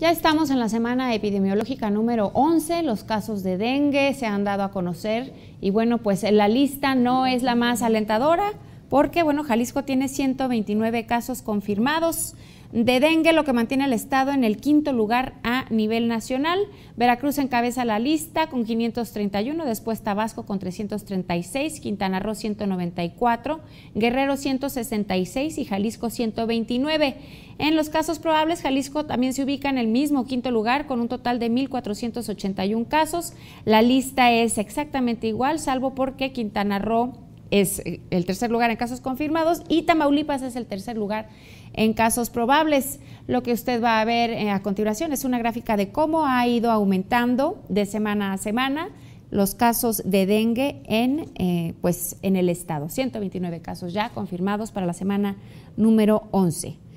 Ya estamos en la semana epidemiológica número 11, los casos de dengue se han dado a conocer y bueno, pues la lista no es la más alentadora porque bueno, Jalisco tiene 129 casos confirmados de dengue, lo que mantiene al estado en el quinto lugar a nivel nacional. Veracruz encabeza la lista con 531, después Tabasco con 336, Quintana Roo 194, Guerrero 166 y Jalisco 129. En los casos probables, Jalisco también se ubica en el mismo quinto lugar con un total de 1.481 casos. La lista es exactamente igual, salvo porque Quintana Roo es eh, el tercer lugar en casos confirmados y Tamaulipas es el tercer lugar en casos probables. Lo que usted va a ver eh, a continuación es una gráfica de cómo ha ido aumentando de semana a semana los casos de dengue en, eh, pues, en el estado. 129 casos ya confirmados para la semana número 11.